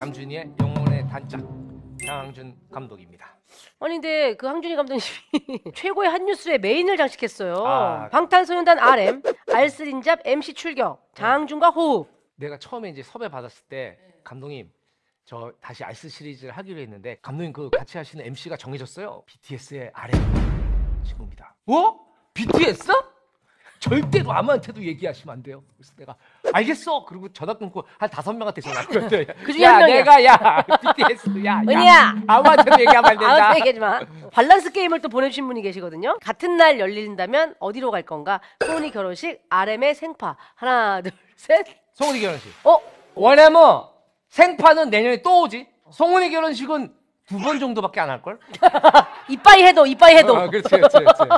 강준이의 영혼의 단짝 장항준 감독입니다. 아니 근데 그 항준이 감독님이 최고의 한뉴스의 메인을 장식했어요. 아. 방탄소년단 RM, 알쓸인잡 MC 출격, 장항준과 호흡. 내가 처음에 이제 섭외 받았을 때 감독님 저 다시 알스 시리즈를 하기로 했는데 감독님 그 같이 하시는 MC가 정해졌어요. BTS의 RM 친구입니다. 어? 뭐? BTS? 절대로 아무한테도 얘기하시면 안 돼요. 그래서 내가 알겠어. 그리고 전화 끊고 한 다섯 명한테 전화 끊었대. 그중에 한 내가 야 BTS 야. 은희야. 아무한테도 얘기하면 안 된다. 아무한테 얘기하지 마. 밸런스 게임을 또 보내주신 분이 계시거든요. 같은 날 열린다면 어디로 갈 건가? 소은이 결혼식, RM의 생파. 하나, 둘, 셋. 송은이 결혼식. 어? 왜냐면 생파는 내년에 또 오지. 송은이 결혼식은 두 번 정도밖에 안 할 걸. 이빠이 해도 이빠이 해도. 아, 그렇지, 그렇지, 그렇지.